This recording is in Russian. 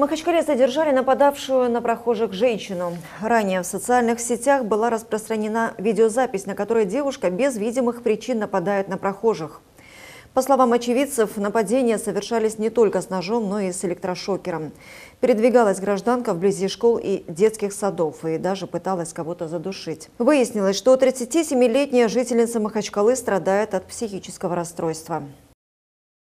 Махачкале задержали нападавшую на прохожих женщину. Ранее в социальных сетях была распространена видеозапись, на которой девушка без видимых причин нападает на прохожих. По словам очевидцев, нападения совершались не только с ножом, но и с электрошокером. Передвигалась гражданка вблизи школ и детских садов и даже пыталась кого-то задушить. Выяснилось, что 37-летняя жительница Махачкалы страдает от психического расстройства.